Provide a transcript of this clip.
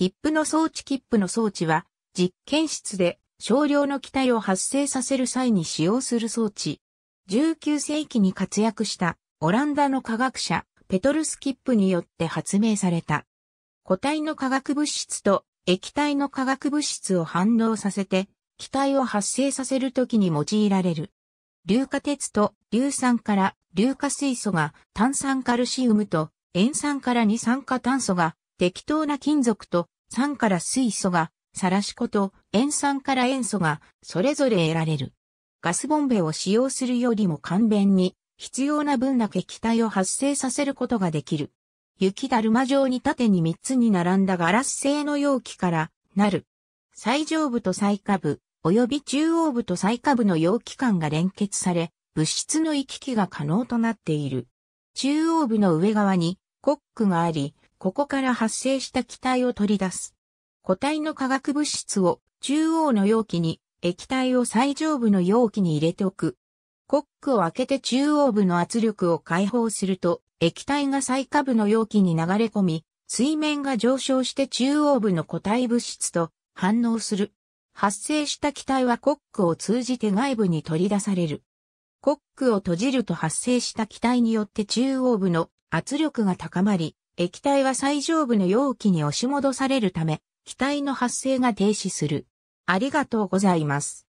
切符の装置切符の装置は、実験室で少量の気体を発生させる際に使用する装置。19世紀に活躍したオランダの科学者、ペトルスキップによって発明された。固体の化学物質と液体の化学物質を反応させて、気体を発生させるときに用いられる。硫化鉄と硫酸から硫化水素が炭酸カルシウムと塩酸から二酸化炭素が適当な金属と酸から水素が、サラシコと塩酸から塩素がそれぞれ得られる。ガスボンベを使用するよりも簡便に必要な分だけ気体を発生させることができる。雪だるま状に縦に3つに並んだガラス製の容器からなる。最上部と最下部、及び中央部と最下部の容器間が連結され、物質の行き来が可能となっている。中央部の上側にコックがあり、ここから発生した気体を取り出す。固体の化学物質を中央の容器に、液体を最上部の容器に入れておく。コックを開けて中央部の圧力を解放すると、液体が最下部の容器に流れ込み、水面が上昇して中央部の固体物質と反応する。発生した気体はコックを通じて外部に取り出される。コックを閉じると発生した気体によって中央部の圧力が高まり、液体は最上部の容器に押し戻されるため、気体の発生が停止する。ありがとうございます。